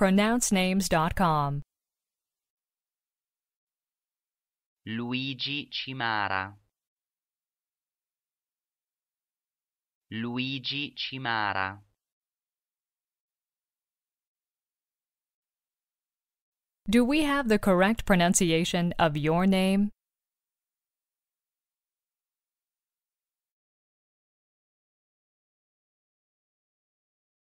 pronouncenames.com. Luigi Cimara Luigi Cimara Do we have the correct pronunciation of your name?